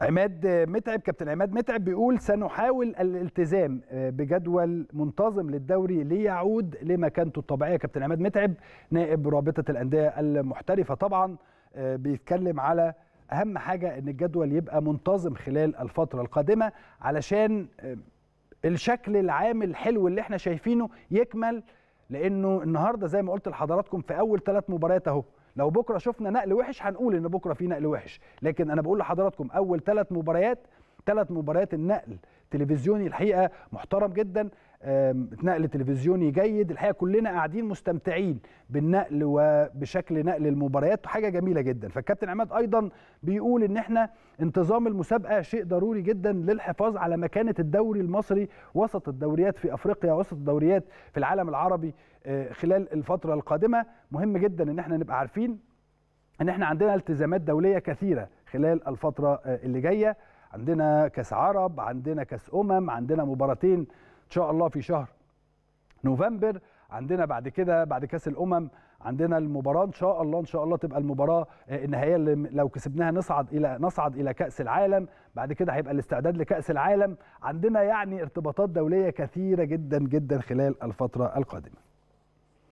عماد متعب كابتن عماد متعب بيقول سنحاول الالتزام آه، بجدول منتظم للدوري ليعود لمكانته الطبيعيه كابتن عماد متعب نائب رابطه الانديه المحترفه طبعا آه، بيتكلم على اهم حاجه ان الجدول يبقى منتظم خلال الفتره القادمه علشان آه، الشكل العام الحلو اللي احنا شايفينه يكمل لانه النهارده زي ما قلت لحضراتكم في اول ثلاث مباريات اهو لو بكره شفنا نقل وحش هنقول ان بكره في نقل وحش لكن انا بقول لحضراتكم اول ثلاث مباريات ثلاث مباريات النقل تلفزيوني الحقيقه محترم جدا نقل تلفزيوني جيد الحقيقه كلنا قاعدين مستمتعين بالنقل وبشكل نقل المباريات حاجه جميله جدا فالكابتن عماد ايضا بيقول ان احنا انتظام المسابقه شيء ضروري جدا للحفاظ على مكانه الدوري المصري وسط الدوريات في افريقيا وسط الدوريات في العالم العربي آه، خلال الفتره القادمه مهم جدا ان احنا نبقى عارفين ان احنا عندنا التزامات دوليه كثيره خلال الفتره آه، اللي جايه عندنا كاس عرب عندنا كاس امم عندنا مباراتين ان شاء الله في شهر نوفمبر عندنا بعد كده بعد كاس الامم عندنا المباراه ان شاء الله ان شاء الله تبقى المباراه آه، النهائيه اللي لو كسبناها نصعد الى نصعد الى كاس العالم بعد كده هيبقى الاستعداد لكاس العالم عندنا يعني ارتباطات دوليه كثيره جدا جدا خلال الفتره القادمه